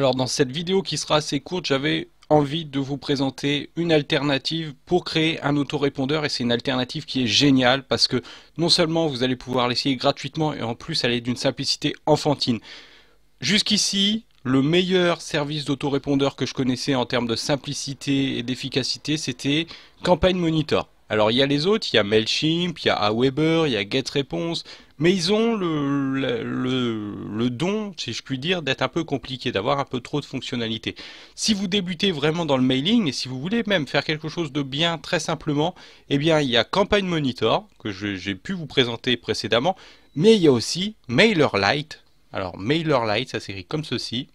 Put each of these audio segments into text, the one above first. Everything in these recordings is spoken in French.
Alors dans cette vidéo qui sera assez courte, j'avais envie de vous présenter une alternative pour créer un autorépondeur et c'est une alternative qui est géniale parce que non seulement vous allez pouvoir l'essayer gratuitement et en plus elle est d'une simplicité enfantine. Jusqu'ici, le meilleur service d'autorépondeur que je connaissais en termes de simplicité et d'efficacité, c'était Campaign Monitor. Alors il y a les autres, il y a Mailchimp, il y a Aweber, il y a GetResponse, mais ils ont le, don, si je puis dire, d'être un peu compliqué, d'avoir un peu trop de fonctionnalités. Si vous débutez vraiment dans le mailing, et si vous voulez même faire quelque chose de bien très simplement, eh bien il y a Campaign Monitor, que j'ai pu vous présenter précédemment, mais il y a aussi MailerLite. Alors MailerLite, ça s'écrit comme ceci.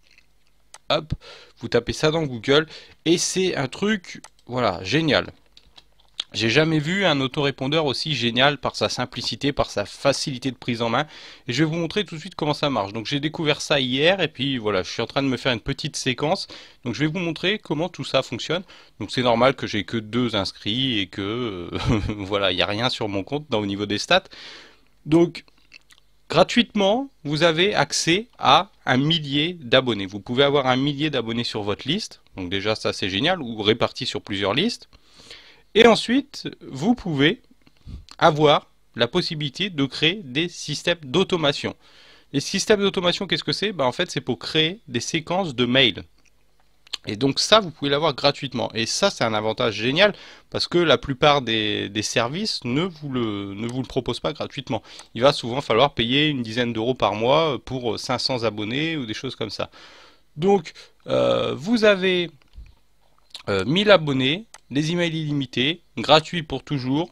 Hop, vous tapez ça dans Google, et c'est un truc, voilà, génial. J'ai jamais vu un autorépondeur aussi génial par sa simplicité, par sa facilité de prise en main. Et je vais vous montrer tout de suite comment ça marche. Donc j'ai découvert ça hier et puis voilà, je suis en train de me faire une petite séquence. Donc je vais vous montrer comment tout ça fonctionne. Donc c'est normal que j'ai que deux inscrits et que euh, voilà, il n'y a rien sur mon compte dans, au niveau des stats. Donc gratuitement, vous avez accès à un millier d'abonnés. Vous pouvez avoir un millier d'abonnés sur votre liste. Donc déjà ça c'est génial ou réparti sur plusieurs listes. Et ensuite, vous pouvez avoir la possibilité de créer des systèmes d'automation. Les systèmes d'automation, qu'est-ce que c'est ben, En fait, c'est pour créer des séquences de mails. Et donc ça, vous pouvez l'avoir gratuitement. Et ça, c'est un avantage génial parce que la plupart des, services ne vous, le, ne vous, le, proposent pas gratuitement. Il va souvent falloir payer une dizaine d'euros par mois pour 500 euh, abonnés ou des choses comme ça. Donc, euh, vous avez 1000 euh, abonnés, des emails illimités, gratuits pour toujours.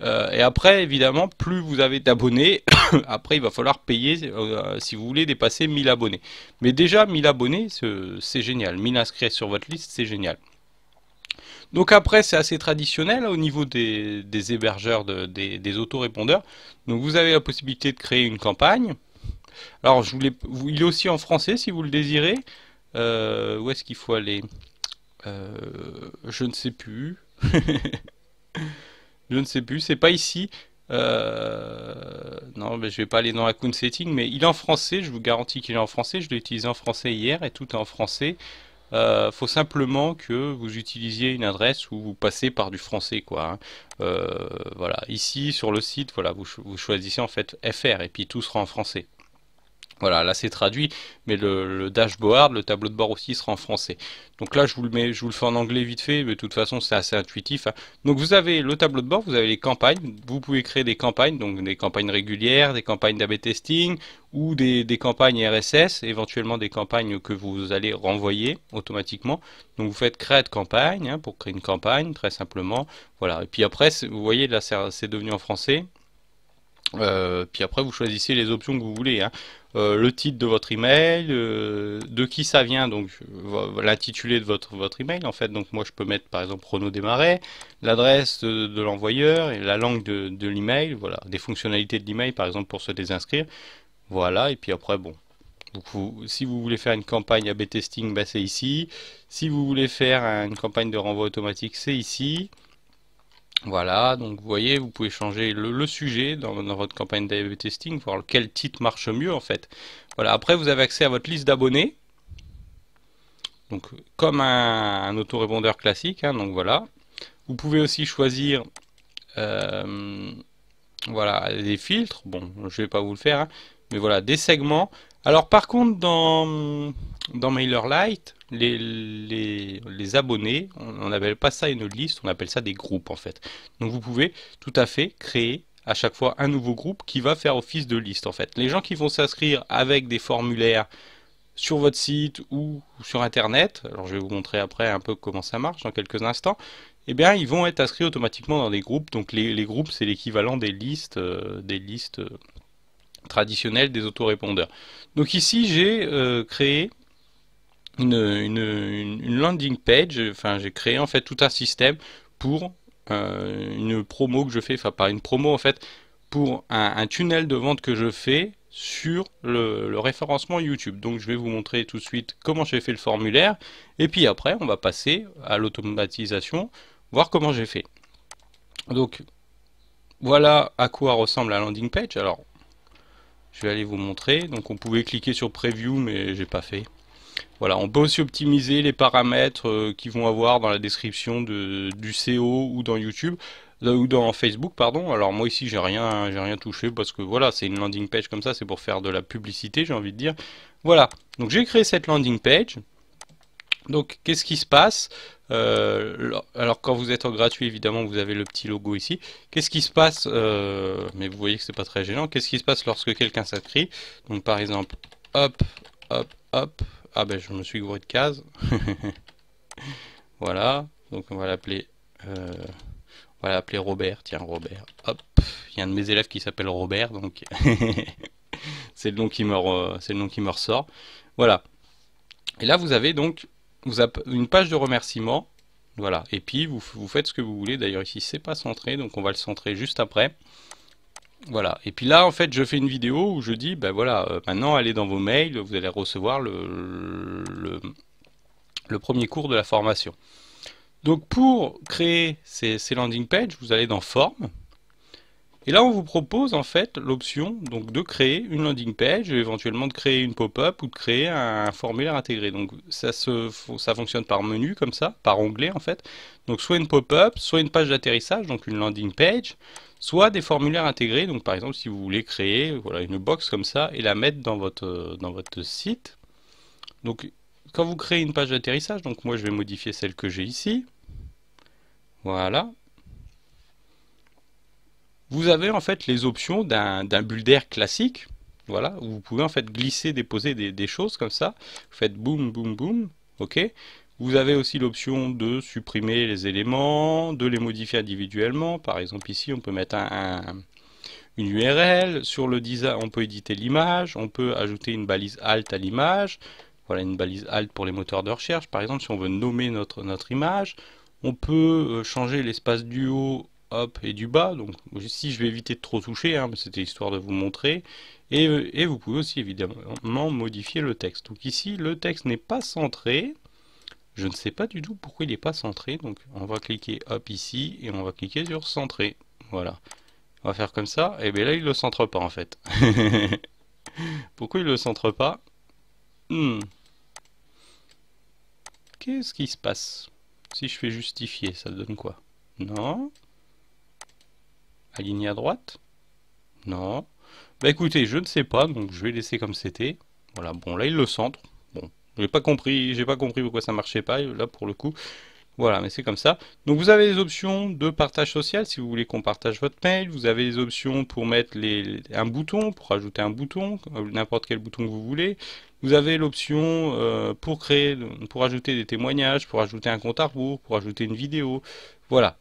Euh, et après, évidemment, plus vous avez d'abonnés, après il va falloir payer euh, si vous voulez dépasser 1000 abonnés. Mais déjà, 1000 abonnés, c'est génial. 1000 inscrits sur votre liste, c'est génial. Donc après, c'est assez traditionnel au niveau des, hébergeurs, des, autorépondeurs. Donc vous avez la possibilité de créer une campagne. Alors, je voulais, il est aussi en français si vous le désirez. Euh, où est-ce qu'il faut aller euh, je ne sais plus. je ne sais plus. C'est pas ici. Euh, non, mais je vais pas aller dans account setting, mais il est en français. Je vous garantis qu'il est en français. Je l'ai utilisé en français hier et tout est en français. Euh, faut simplement que vous utilisiez une adresse où vous passez par du français quoi. Hein. Euh, voilà, ici sur le site, voilà, vous, vous choisissez en fait FR et puis tout sera en français. Voilà, là c'est traduit, mais le, dashboard, le tableau de bord aussi sera en français. Donc là je vous le mets, je vous le fais en anglais vite fait, mais de toute façon c'est assez intuitif. Hein. Donc vous avez le tableau de bord, vous avez les campagnes, vous pouvez créer des campagnes, donc des campagnes régulières, des campagnes d'AB testing ou des, campagnes RSS, éventuellement des campagnes que vous allez renvoyer automatiquement. Donc vous faites créer une campagne hein, pour créer une campagne très simplement. Voilà, et puis après vous voyez là c'est devenu en français, euh, puis après, vous choisissez les options que vous voulez. Hein. Euh, le titre de votre email, euh, de qui ça vient, donc l'intitulé de votre, votre email en fait. Donc moi, je peux mettre par exemple Renaud démarré, l'adresse de, l'envoyeur et la langue de, l'email, voilà, des fonctionnalités de l'email par exemple pour se désinscrire. Voilà, et puis après, bon. si vous voulez faire une campagne AB testing, bah, c'est ici. Si vous voulez faire une campagne de renvoi automatique, c'est ici. Voilà, donc vous voyez, vous pouvez changer le, sujet dans, votre campagne d'AB testing, voir quel titre marche mieux en fait. Voilà, après vous avez accès à votre liste d'abonnés. Donc comme un, un autorépondeur classique, hein, donc voilà. Vous pouvez aussi choisir euh, voilà, des filtres. Bon, je vais pas vous le faire. Hein. Mais voilà, des segments. Alors par contre, dans, dans MailerLite, les, les, les, abonnés, on n'appelle pas ça une liste, on appelle ça des groupes en fait. Donc vous pouvez tout à fait créer à chaque fois un nouveau groupe qui va faire office de liste en fait. Les gens qui vont s'inscrire avec des formulaires sur votre site ou sur internet, alors je vais vous montrer après un peu comment ça marche dans quelques instants, eh bien ils vont être inscrits automatiquement dans des groupes. Donc les, groupes c'est l'équivalent des listes, euh, des listes euh, traditionnel des autorépondeurs. Donc ici, j'ai euh, créé une, landing page, enfin j'ai créé en fait tout un système pour euh, une promo que je fais, enfin pas une promo en fait, pour un, tunnel de vente que je fais sur le, le, référencement YouTube. Donc je vais vous montrer tout de suite comment j'ai fait le formulaire, et puis après on va passer à l'automatisation, voir comment j'ai fait. Donc voilà à quoi ressemble la landing page. Alors je vais aller vous montrer. Donc on pouvait cliquer sur Preview, mais j'ai pas fait. Voilà, on peut aussi optimiser les paramètres euh, qui vont avoir dans la description du CO ou dans YouTube euh, ou dans Facebook pardon alors moi ici j'ai rien j'ai rien touché parce que voilà c'est une landing page comme ça c'est pour faire de la publicité j'ai envie de dire voilà donc j'ai créé cette landing page donc, qu'est-ce qui se passe euh, Alors, quand vous êtes en gratuit, évidemment, vous avez le petit logo ici. Qu'est-ce qui se passe euh, Mais vous voyez que c'est pas très gênant. Qu'est-ce qui se passe lorsque quelqu'un s'inscrit Donc, par exemple, hop, hop, hop. Ah ben, je me suis gouré de case. voilà. Donc, on va l'appeler... Euh, on va l'appeler Robert. Tiens, Robert. Hop. Il y a un de mes élèves qui s'appelle Robert, donc... c'est qui c'est le nom qui me ressort. Voilà. Et là, vous avez donc vous une page de remerciement. Voilà. Et puis, vous, faites ce que vous voulez. D'ailleurs, ici, c'est pas centré, donc on va le centrer juste après. Voilà. Et puis là, en fait, je fais une vidéo où je dis, ben voilà, euh, maintenant, allez dans vos mails, vous allez recevoir le, le, premier cours de la formation. Donc, pour créer ces, ces landing pages, vous allez dans Forme. Et là, on vous propose en fait l'option donc de créer une landing page, éventuellement de créer une pop-up ou de créer un formulaire intégré. Donc ça, se, ça fonctionne par menu comme ça, par onglet en fait. Donc soit une pop-up, soit une page d'atterrissage, donc une landing page, soit des formulaires intégrés. Donc par exemple, si vous voulez créer voilà, une box comme ça et la mettre dans votre, dans votre site. Donc quand vous créez une page d'atterrissage, donc moi je vais modifier celle que j'ai ici. Voilà, vous avez en fait les options d'un builder classique, voilà, où vous pouvez en fait glisser, déposer des, choses comme ça. Vous faites boum, boum, boum, ok. Vous avez aussi l'option de supprimer les éléments, de les modifier individuellement. Par exemple ici, on peut mettre une URL, sur le design on peut éditer l'image, on peut ajouter une balise alt à l'image, voilà une balise alt pour les moteurs de recherche par exemple si on veut nommer notre, notre image, on peut euh, changer l'espace du haut hop, et du bas. Donc si je vais éviter de trop toucher, hein, c'était histoire de vous montrer. Euh, et, vous pouvez aussi évidemment modifier le texte. Donc ici, le texte n'est pas centré. Je ne sais pas du tout pourquoi il n'est pas centré. Donc on va cliquer hop ici et on va cliquer sur centrer. Voilà. On va faire comme ça. Et bien là, il ne le centre pas en fait. pourquoi il ne le centre pas hmm. Qu'est-ce qui se passe Si je fais justifier, ça donne quoi Non Aligné à droite Non. Bah écoutez, je ne sais pas, donc je vais laisser comme c'était. Voilà, bon là il le centre. Bon, j'ai pas compris, j'ai pas compris pourquoi ça marchait pas, là pour le coup. Voilà, mais c'est comme ça. Donc vous avez les options de partage social si vous voulez qu'on partage votre mail. Vous avez les options pour mettre les, un bouton, pour ajouter un bouton, euh, n'importe quel bouton que vous voulez. Vous avez l'option euh, pour créer, pour ajouter des témoignages, pour ajouter un compte à rebours, pour ajouter une vidéo. Voilà,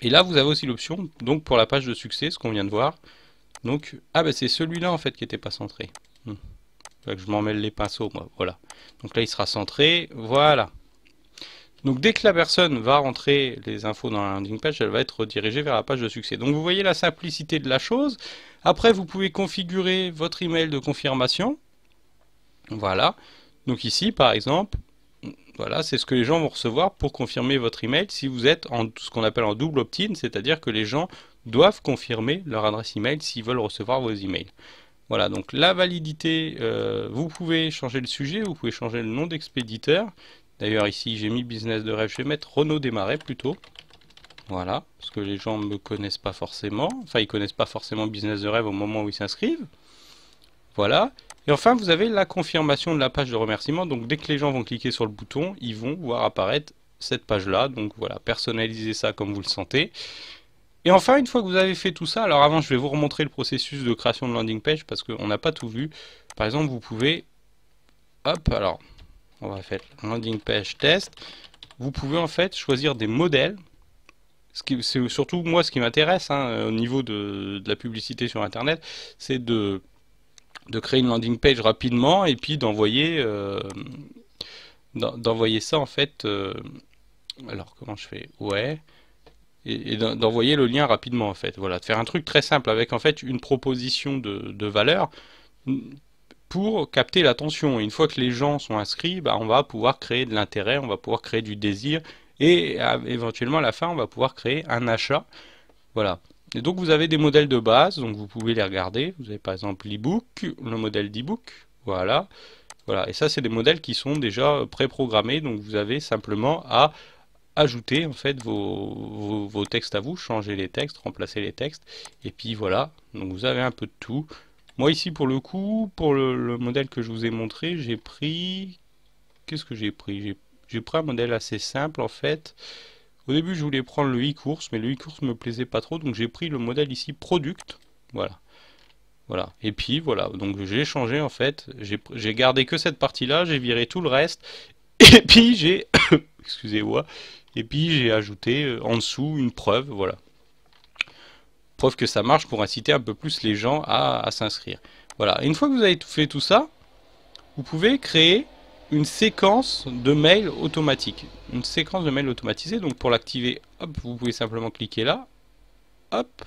et là, vous avez aussi l'option, donc pour la page de succès, ce qu'on vient de voir. Donc, ah bah, c'est celui-là en fait qui n'était pas centré. Hmm. Que je m'en mêle les pinceaux, moi. Voilà. Donc là, il sera centré. Voilà. Donc dès que la personne va rentrer les infos dans la landing page, elle va être redirigée vers la page de succès. Donc vous voyez la simplicité de la chose. Après, vous pouvez configurer votre email de confirmation. Voilà. Donc ici, par exemple, voilà, c'est ce que les gens vont recevoir pour confirmer votre email si vous êtes en ce qu'on appelle en double opt-in, c'est-à-dire que les gens doivent confirmer leur adresse email s'ils veulent recevoir vos emails. Voilà, donc la validité, euh, vous pouvez changer le sujet, vous pouvez changer le nom d'expéditeur. D'ailleurs ici j'ai mis business de rêve, je vais mettre Renault Démarrer plutôt. Voilà, parce que les gens ne me connaissent pas forcément. Enfin, ils connaissent pas forcément business de rêve au moment où ils s'inscrivent. Voilà, et enfin, vous avez la confirmation de la page de remerciement. Donc dès que les gens vont cliquer sur le bouton, ils vont voir apparaître cette page-là. Donc voilà, personnalisez ça comme vous le sentez. Et enfin, une fois que vous avez fait tout ça, alors avant, je vais vous remontrer le processus de création de landing page parce qu'on n'a pas tout vu. Par exemple, vous pouvez... Hop, alors, on va faire landing page test. Vous pouvez en fait choisir des modèles c'est surtout moi ce qui m'intéresse hein, au niveau de, la publicité sur internet, c'est de de créer une landing page rapidement et puis d'envoyer euh, d'envoyer ça en fait euh, alors comment je fais ouais et, d'envoyer le lien rapidement en fait voilà de faire un truc très simple avec en fait une proposition de, valeur pour capter l'attention une fois que les gens sont inscrits bah, on va pouvoir créer de l'intérêt on va pouvoir créer du désir et euh, éventuellement à la fin on va pouvoir créer un achat voilà donc vous avez des modèles de base, donc vous pouvez les regarder. Vous avez par exemple l'ebook, le modèle d'ebook, voilà. voilà. Et ça c'est des modèles qui sont déjà euh, préprogrammés, donc vous avez simplement à ajouter en fait vos, textes à vous, changer les textes, remplacer les textes, et puis voilà, donc vous avez un peu de tout. Moi ici pour le coup, pour le, le modèle que je vous ai montré, j'ai pris... Qu'est-ce que j'ai pris J'ai pris un modèle assez simple en fait, au début, je voulais prendre le e-course, mais le e-course me plaisait pas trop, donc j'ai pris le modèle ici product. Voilà. Voilà. Et puis voilà, donc j'ai changé en fait, j'ai gardé que cette partie-là, j'ai viré tout le reste, et puis j'ai, excusez-moi, et puis j'ai ajouté euh, en dessous une preuve, voilà. Preuve que ça marche pour inciter un peu plus les gens à, s'inscrire. Voilà. une fois que vous avez fait tout ça, vous pouvez créer une séquence de mails automatique. Une séquence de mails automatisée. Donc pour l'activer, hop, vous pouvez simplement cliquer là. Hop,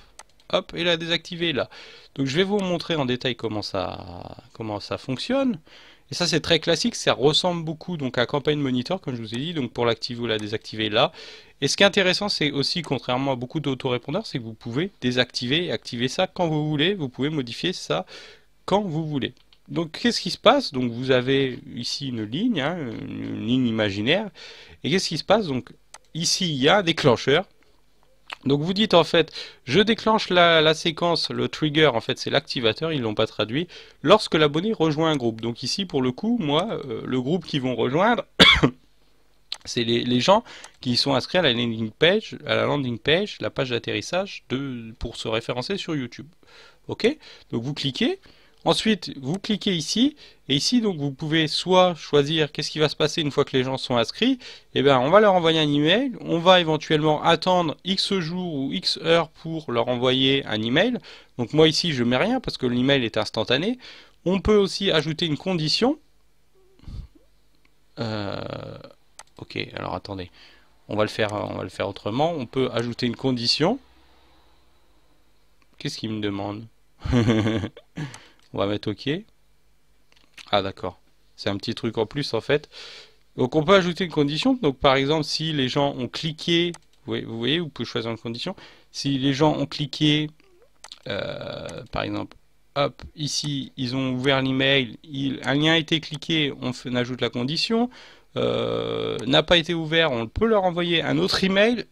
hop, et la désactiver là. Donc je vais vous montrer en détail comment ça, comment ça fonctionne. Et ça c'est très classique, ça ressemble beaucoup donc à Campaign Monitor comme je vous ai dit, donc pour l'activer ou la désactiver là. Et ce qui est intéressant c'est aussi, contrairement à beaucoup d'autorépondeurs, c'est que vous pouvez désactiver et activer ça quand vous voulez, vous pouvez modifier ça quand vous voulez. Donc qu'est-ce qui se passe Donc vous avez ici une ligne, hein, une ligne imaginaire. Et qu'est-ce qui se passe Donc ici il y a un déclencheur. Donc vous dites en fait, je déclenche la, séquence, le trigger en fait c'est l'activateur, ils l'ont pas traduit, lorsque l'abonné rejoint un groupe. Donc ici pour le coup, moi, euh, le groupe qu'ils vont rejoindre, c'est les, gens qui sont inscrits à la landing page, à la landing page, la page d'atterrissage pour se référencer sur YouTube. Ok Donc vous cliquez, Ensuite, vous cliquez ici, et ici, donc, vous pouvez soit choisir qu'est-ce qui va se passer une fois que les gens sont inscrits, et eh bien, on va leur envoyer un email, on va éventuellement attendre X jours ou X heures pour leur envoyer un email. Donc, moi, ici, je ne mets rien parce que l'email est instantané. On peut aussi ajouter une condition. Euh, ok, alors attendez, on va le faire, on va le faire autrement. On peut ajouter une condition. Qu'est-ce qu'il me demande On va mettre OK. Ah d'accord. C'est un petit truc en plus en fait. Donc on peut ajouter une condition. Donc par exemple, si les gens ont cliqué, vous voyez, vous, pouvez choisir une condition. Si les gens ont cliqué, euh, par exemple, hop, ici, ils ont ouvert l'email, un lien a été cliqué, on, ajoute la condition. Euh, n'a pas été ouvert, on peut leur envoyer un autre email.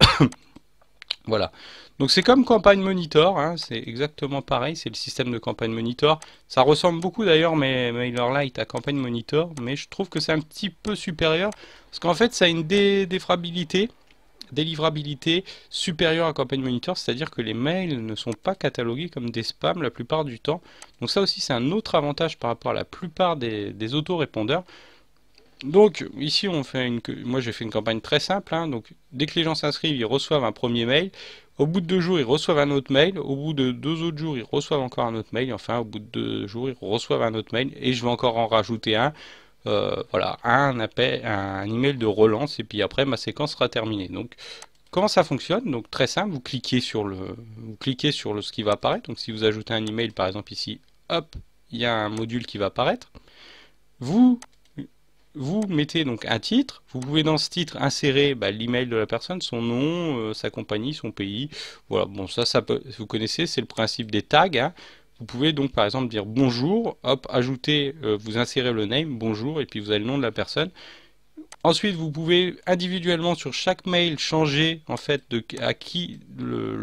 voilà. Donc c'est comme Campagne Monitor, hein, c'est exactement pareil, c'est le système de Campagne Monitor. Ça ressemble beaucoup d'ailleurs mais MailerLite à Campagne Monitor, mais je trouve que c'est un petit peu supérieur, parce qu'en fait ça a une défrabilité, délivrabilité supérieure à campagne Monitor, c'est-à-dire que les mails ne sont pas catalogués comme des spams la plupart du temps. Donc ça aussi c'est un autre avantage par rapport à la plupart des, autorépondeurs. Donc ici on fait une, moi j'ai fait une campagne très simple, hein. donc dès que les gens s'inscrivent ils reçoivent un premier mail, au bout de deux jours, ils reçoivent un autre mail. Au bout de deux autres jours, ils reçoivent encore un autre mail. Enfin, au bout de deux jours, ils reçoivent un autre mail. Et je vais encore en rajouter un. Euh, voilà, un appel, un email de relance. Et puis après, ma séquence sera terminée. Donc, comment ça fonctionne Donc, très simple. Vous cliquez sur le, vous cliquez sur le, ce qui va apparaître. Donc, si vous ajoutez un email, par exemple ici, hop, il y a un module qui va apparaître. Vous vous mettez donc un titre, vous pouvez dans ce titre insérer bah, l'email de la personne, son nom, euh, sa compagnie, son pays. Voilà, bon ça, ça vous connaissez, c'est le principe des tags. Hein. Vous pouvez donc par exemple dire bonjour, hop, ajouter, euh, vous insérez le name, bonjour, et puis vous avez le nom de la personne. Ensuite, vous pouvez individuellement sur chaque mail changer en fait à qui le,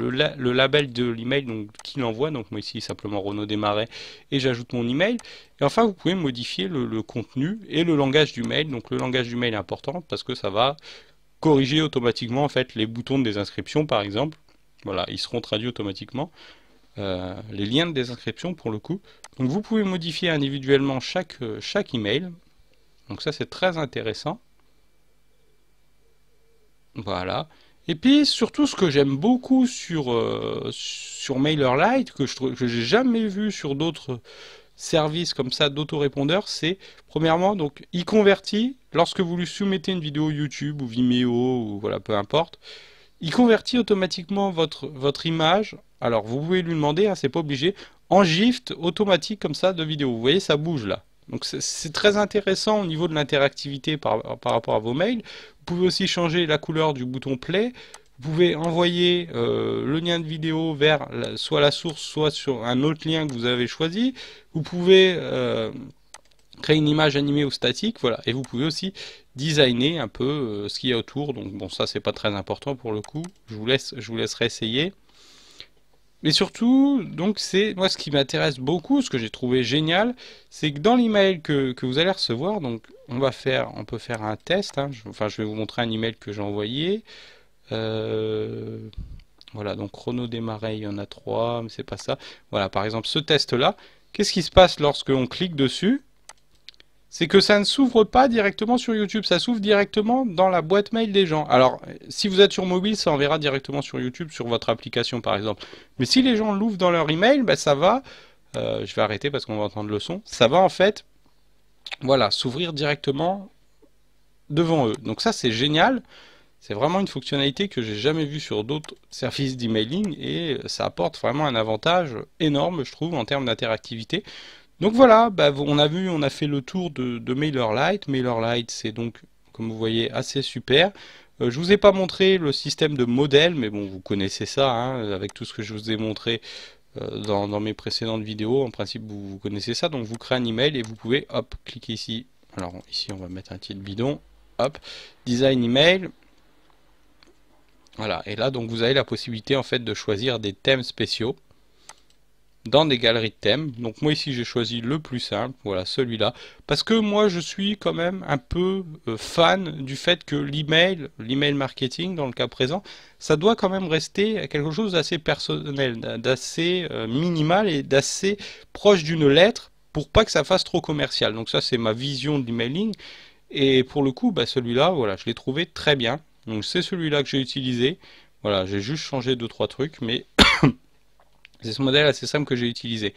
label de l'email donc qui l'envoie. Donc moi ici simplement Renaud Desmarais et j'ajoute mon email. Et enfin, vous pouvez modifier le, contenu et le langage du mail. Donc le langage du mail est important parce que ça va corriger automatiquement en fait les boutons de désinscription par exemple. Voilà, ils seront traduits automatiquement. Euh, les liens de désinscription pour le coup. Donc vous pouvez modifier individuellement chaque, euh, chaque email. Donc ça c'est très intéressant. Voilà. Et puis surtout ce que j'aime beaucoup sur, euh, sur MailerLite, que je n'ai jamais vu sur d'autres services comme ça d'autorépondeur, c'est premièrement donc il convertit lorsque vous lui soumettez une vidéo YouTube ou Vimeo ou voilà peu importe, il convertit automatiquement votre, votre image. Alors vous pouvez lui demander, hein, c'est pas obligé, en gift automatique comme ça de vidéo. Vous voyez ça bouge là. Donc c'est très intéressant au niveau de l'interactivité par, rapport à vos mails. Vous pouvez aussi changer la couleur du bouton play. Vous pouvez envoyer euh, le lien de vidéo vers soit la source, soit sur un autre lien que vous avez choisi. Vous pouvez euh, créer une image animée ou statique, voilà. Et vous pouvez aussi designer un peu euh, ce qu'il y a autour. Donc bon, ça c'est pas très important pour le coup. Je vous laisse, je vous laisserai essayer. Mais surtout, donc c'est moi ce qui m'intéresse beaucoup, ce que j'ai trouvé génial, c'est que dans l'email que, que, vous allez recevoir, donc on va faire, on peut faire un test. Hein, je, enfin, je vais vous montrer un email que j'ai envoyé. Euh, voilà, donc chrono démarré, il y en a trois, mais c'est pas ça. Voilà, par exemple, ce test là, qu'est-ce qui se passe lorsque on clique dessus c'est que ça ne s'ouvre pas directement sur YouTube, ça s'ouvre directement dans la boîte mail des gens. Alors, si vous êtes sur mobile, ça enverra directement sur YouTube, sur votre application par exemple. Mais si les gens l'ouvrent dans leur email, bah, ça va, euh, je vais arrêter parce qu'on va entendre le son, ça va en fait, voilà, s'ouvrir directement devant eux. Donc ça, c'est génial. C'est vraiment une fonctionnalité que j'ai jamais vue sur d'autres services d'emailing et ça apporte vraiment un avantage énorme, je trouve, en termes d'interactivité. Donc voilà, bah, on a vu, on a fait le tour de, MailerLite. MailerLite, c'est donc, comme vous voyez, assez super. Je euh, je vous ai pas montré le système de modèle, mais bon, vous connaissez ça, hein, avec tout ce que je vous ai montré euh, dans, mes précédentes vidéos. En principe, vous, connaissez ça. Donc vous créez un email et vous pouvez, hop, cliquer ici. Alors ici, on va mettre un titre bidon. Hop, design email. Voilà, et là, donc vous avez la possibilité, en fait, de choisir des thèmes spéciaux dans des galeries de thèmes. Donc moi ici j'ai choisi le plus simple, voilà celui-là, parce que moi je suis quand même un peu euh, fan du fait que l'email, l'email marketing dans le cas présent, ça doit quand même rester quelque chose d'assez personnel, d'assez euh, minimal et d'assez proche d'une lettre pour pas que ça fasse trop commercial. Donc ça c'est ma vision de l'emailing et pour le coup bah, celui-là voilà je l'ai trouvé très bien. Donc c'est celui-là que j'ai utilisé. Voilà, j'ai juste changé deux trois trucs, mais c'est ce modèle assez simple que j'ai utilisé.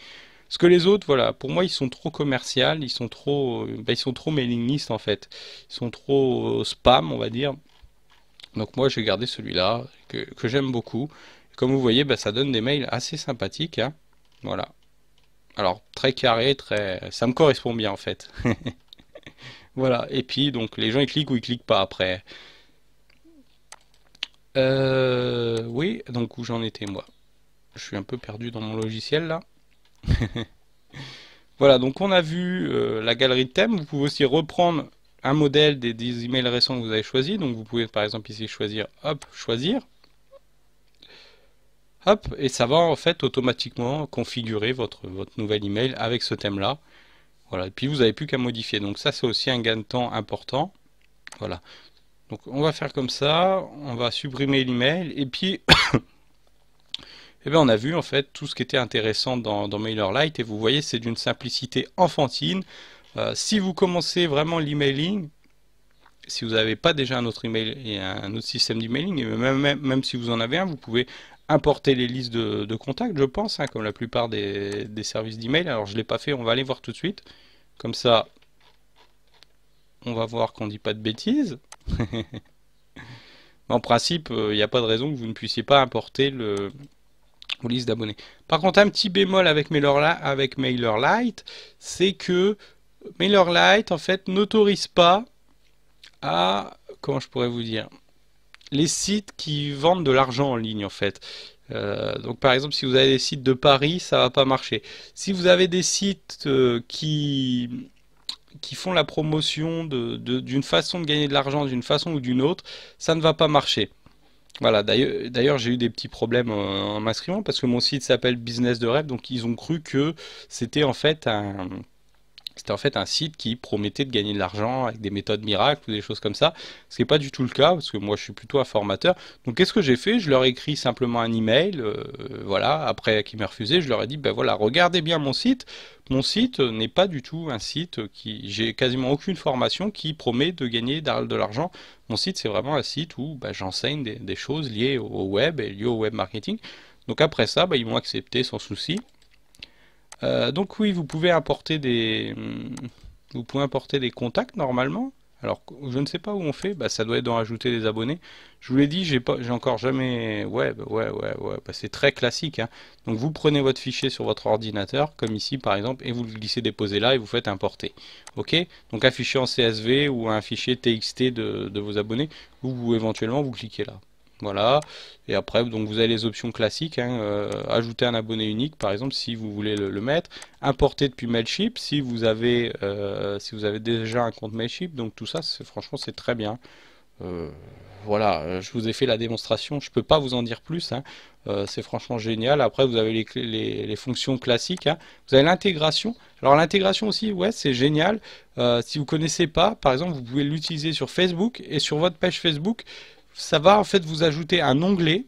Ce que les autres, voilà, pour moi, ils sont trop commerciaux, ils sont trop, euh, bah, ils sont trop mailing list en fait. Ils sont trop euh, spam, on va dire. Donc moi, j'ai gardé celui-là que, j'aime beaucoup. Comme vous voyez, bah, ça donne des mails assez sympathiques. Hein. Voilà. Alors très carré, très, ça me correspond bien en fait. voilà. Et puis donc les gens ils cliquent ou ils cliquent pas après. Euh, oui, donc où j'en étais moi je suis un peu perdu dans mon logiciel là. voilà, donc on a vu euh, la galerie de thèmes. Vous pouvez aussi reprendre un modèle des emails récents que vous avez choisi. Donc vous pouvez par exemple ici choisir hop, choisir. Hop, et ça va en fait automatiquement configurer votre, votre nouvel email avec ce thème là. Voilà, et puis vous n'avez plus qu'à modifier. Donc ça c'est aussi un gain de temps important. Voilà. Donc on va faire comme ça, on va supprimer l'email et puis Et eh bien on a vu en fait tout ce qui était intéressant dans, MailerLite et vous voyez c'est d'une simplicité enfantine. Euh, si vous commencez vraiment l'emailing, si vous n'avez pas déjà un autre email et un autre système d'emailing, même, même, si vous en avez un, vous pouvez importer les listes de, contacts, je pense, hein, comme la plupart des, des services d'email. Alors je ne l'ai pas fait, on va aller voir tout de suite. Comme ça, on va voir qu'on ne dit pas de bêtises. en principe, euh, il n'y a pas de raison que vous ne puissiez pas importer le, aux listes d'abonnés. Par contre, un petit bémol avec MailerLite, avec c'est que MailerLite, en fait, n'autorise pas à, comment je pourrais vous dire, les sites qui vendent de l'argent en ligne, en fait. Euh, donc par exemple, si vous avez des sites de Paris, ça va pas marcher. Si vous avez des sites euh, qui qui font la promotion d'une façon de gagner de l'argent d'une façon ou d'une autre, ça ne va pas marcher. Voilà, d'ailleurs j'ai eu des petits problèmes en m'inscrivant parce que mon site s'appelle Business de Rêve, donc ils ont cru que c'était en fait un, c'était en fait un site qui promettait de gagner de l'argent avec des méthodes miracles ou des choses comme ça, ce n'est pas du tout le cas parce que moi je suis plutôt un formateur. Donc qu'est-ce que j'ai fait Je leur ai écrit simplement un email, euh, voilà, après qu'ils m'a refusé, je leur ai dit ben voilà, regardez bien mon site. Mon site n'est pas du tout un site qui j'ai quasiment aucune formation qui promet de gagner de l'argent. Mon site c'est vraiment un site où ben, j'enseigne des, choses liées au web et liées au web marketing. Donc après ça, ben, ils m'ont accepté sans souci. Euh, donc oui, vous pouvez apporter des, hmm, vous pouvez importer des contacts normalement. Alors je ne sais pas où on fait, bah, ça doit être dans ajouter des abonnés. Je vous l'ai dit, j'ai pas, j'ai encore jamais. Ouais, bah, ouais, ouais, ouais. Bah, c'est très classique. Hein. Donc vous prenez votre fichier sur votre ordinateur, comme ici par exemple, et vous le glissez déposer là et vous faites importer. Ok. Donc un fichier en CSV ou un fichier TXT de, de vos abonnés, ou éventuellement vous cliquez là. Voilà. Et après, donc vous avez les options classiques. Hein, euh, ajouter un abonné unique, par exemple, si vous voulez le, mettre. Importer depuis Mailchimp, si vous avez, euh, si vous avez déjà un compte Mailchimp. Donc tout ça, franchement, c'est très bien. Euh, voilà, je vous ai fait la démonstration. Je ne peux pas vous en dire plus. Hein. c'est franchement génial. Après, vous avez les, fonctions classiques. Hein. Vous avez l'intégration. Alors l'intégration aussi, ouais, c'est génial. si vous ne connaissez pas, par exemple, vous pouvez l'utiliser sur Facebook et sur votre page Facebook ça va en fait vous ajouter un onglet,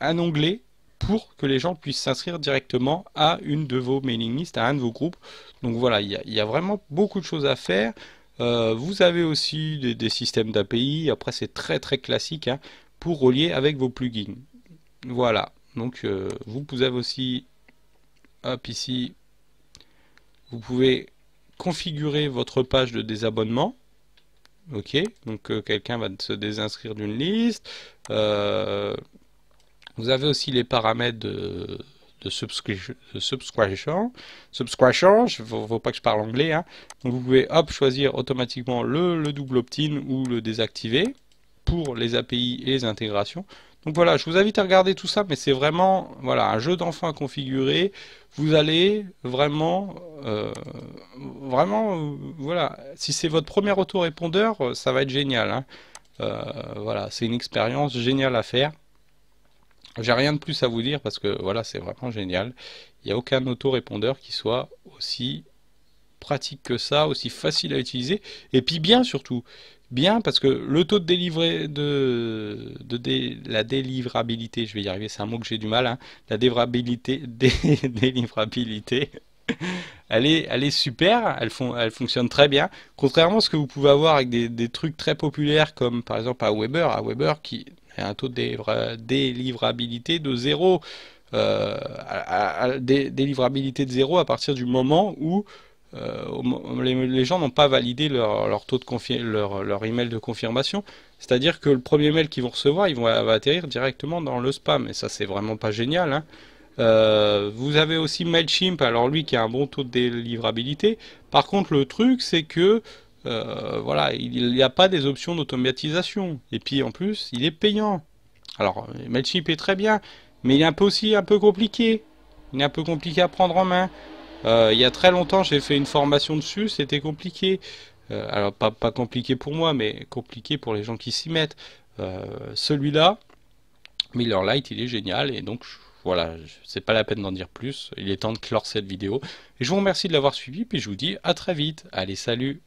un onglet pour que les gens puissent s'inscrire directement à une de vos mailing lists, à un de vos groupes. Donc voilà, il y, a vraiment beaucoup de choses à faire. Euh, vous avez aussi des, systèmes d'API, après c'est très très classique, hein, pour relier avec vos plugins. Voilà, donc euh, vous, pouvez aussi, hop ici, vous pouvez configurer votre page de désabonnement. Ok, donc euh, quelqu'un va se désinscrire d'une liste. Euh, vous avez aussi les paramètres de, subscription. subscription, je, faut, pas que je parle anglais. Hein. vous pouvez hop, choisir automatiquement le double opt-in ou le désactiver pour les API et les intégrations. Donc voilà, je vous invite à regarder tout ça, mais c'est vraiment voilà, un jeu d'enfant à configurer. Vous allez vraiment, euh, vraiment, voilà, si c'est votre premier autorépondeur, euh, ça va être génial. Hein. Euh, voilà, c'est une expérience géniale à faire. J'ai rien de plus à vous dire parce que voilà, c'est vraiment génial. Il n'y a aucun auto-répondeur qui soit aussi pratique que ça, aussi facile à utiliser, et puis bien surtout bien parce que le taux de délivré de, de la délivrabilité, je vais y arriver, c'est un mot que j'ai du mal, hein. la délivrabilité, elle est, elle super, elle, elle fonctionne très bien. Contrairement à ce que vous pouvez avoir avec des, trucs très populaires comme par exemple à Weber, à Weber qui a un taux de délivrabilité de zéro, euh, délivrabilité de zéro à partir du moment où euh, les, gens n'ont pas validé leur, leur taux de leur, email de confirmation. C'est-à-dire que le premier mail qu'ils vont recevoir, ils vont atterrir directement dans le spam. Et ça, c'est vraiment pas génial. Hein. Euh, vous avez aussi Mailchimp, alors lui qui a un bon taux de délivrabilité. Par contre, le truc, c'est que euh, voilà, il n'y a pas des options d'automatisation. Et puis en plus, il est payant. Alors, Mailchimp est très bien, mais il est un peu aussi un peu compliqué. Il est un peu compliqué à prendre en main. Euh, il y a très longtemps, j'ai fait une formation dessus, c'était compliqué. Euh, alors, pas, compliqué pour moi, mais compliqué pour les gens qui s'y mettent. Euh, celui-là, Miller Lite, il est génial, et donc voilà, c'est pas la peine d'en dire plus. Il est temps de clore cette vidéo. Et je vous remercie de l'avoir suivi, puis je vous dis à très vite. Allez, salut